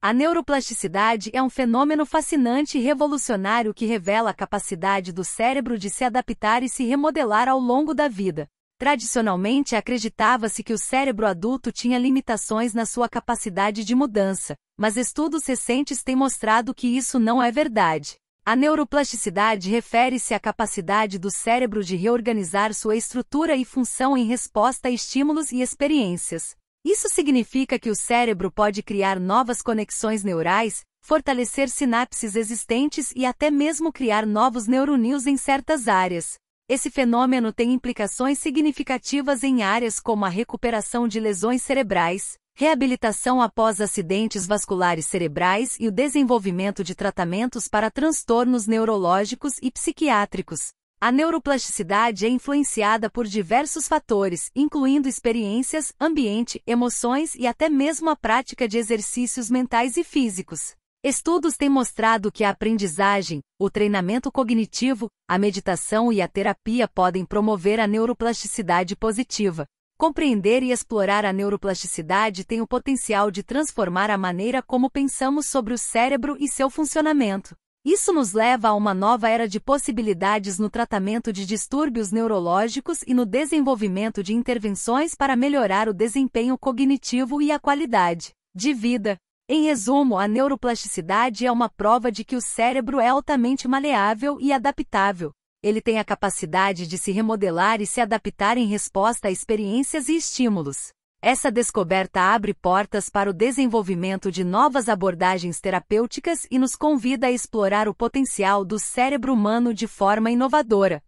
A neuroplasticidade é um fenômeno fascinante e revolucionário que revela a capacidade do cérebro de se adaptar e se remodelar ao longo da vida. Tradicionalmente acreditava-se que o cérebro adulto tinha limitações na sua capacidade de mudança, mas estudos recentes têm mostrado que isso não é verdade. A neuroplasticidade refere-se à capacidade do cérebro de reorganizar sua estrutura e função em resposta a estímulos e experiências. Isso significa que o cérebro pode criar novas conexões neurais, fortalecer sinapses existentes e até mesmo criar novos neurônios em certas áreas. Esse fenômeno tem implicações significativas em áreas como a recuperação de lesões cerebrais, reabilitação após acidentes vasculares cerebrais e o desenvolvimento de tratamentos para transtornos neurológicos e psiquiátricos. A neuroplasticidade é influenciada por diversos fatores, incluindo experiências, ambiente, emoções e até mesmo a prática de exercícios mentais e físicos. Estudos têm mostrado que a aprendizagem, o treinamento cognitivo, a meditação e a terapia podem promover a neuroplasticidade positiva. Compreender e explorar a neuroplasticidade tem o potencial de transformar a maneira como pensamos sobre o cérebro e seu funcionamento. Isso nos leva a uma nova era de possibilidades no tratamento de distúrbios neurológicos e no desenvolvimento de intervenções para melhorar o desempenho cognitivo e a qualidade de vida. Em resumo, a neuroplasticidade é uma prova de que o cérebro é altamente maleável e adaptável. Ele tem a capacidade de se remodelar e se adaptar em resposta a experiências e estímulos. Essa descoberta abre portas para o desenvolvimento de novas abordagens terapêuticas e nos convida a explorar o potencial do cérebro humano de forma inovadora.